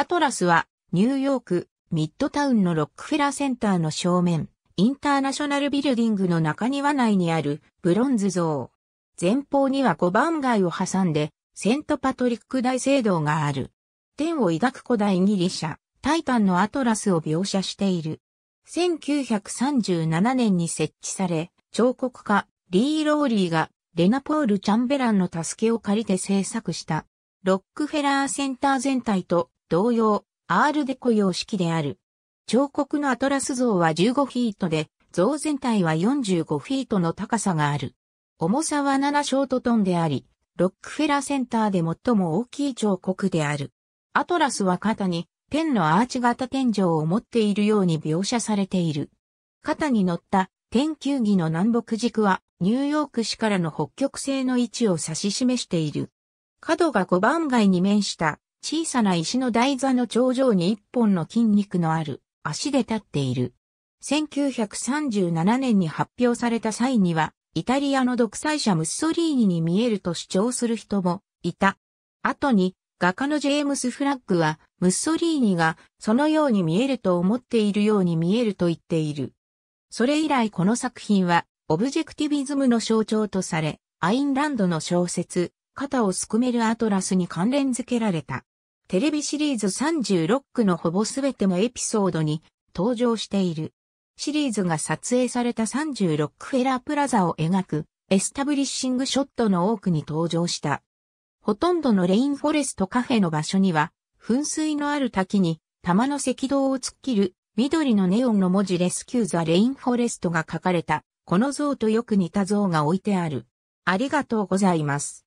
アトラスは、ニューヨーク、ミッドタウンのロックフェラーセンターの正面、インターナショナルビルディングの中庭内にあるブロンズ像。前方には5番街を挟んで、セントパトリック大聖堂がある。天を抱く古代ギリシャ、タイタンのアトラスを描写している。1937年に設置され、彫刻家、リー・ローリーが、レナポール・チャンベランの助けを借りて制作した、ロックフェラーセンター全体と同様、アールデコ様式である。彫刻のアトラス像は15フィートで、像全体は45フィートの高さがある。重さは7ショートトンであり、ロックフェラセンターで最も大きい彫刻である。アトラスは肩に、天のアーチ型天井を持っているように描写されている。肩に乗った天球儀の南北軸はニューヨーク市からの北極星の位置を指し示している。角が5番街に面した小さな石の台座の頂上に一本の筋肉のある足で立っている。1937年に発表された際には、イタリアの独裁者ムッソリーニに見えると主張する人もいた。後に、画家のジェームス・フラッグは、ムッソリーニがそのように見えると思っているように見えると言っている。それ以来この作品は、オブジェクティビズムの象徴とされ、アインランドの小説、肩をすくめるアトラスに関連付けられた。テレビシリーズ36区のほぼすべてのエピソードに登場している。シリーズが撮影された36フェラープラザを描くエスタブリッシングショットの多くに登場した。ほとんどのレインフォレストカフェの場所には噴水のある滝に玉の赤道を突っ切る緑のネオンの文字レスキューザ・レインフォレストが書かれた、この像とよく似た像が置いてある。ありがとうございます。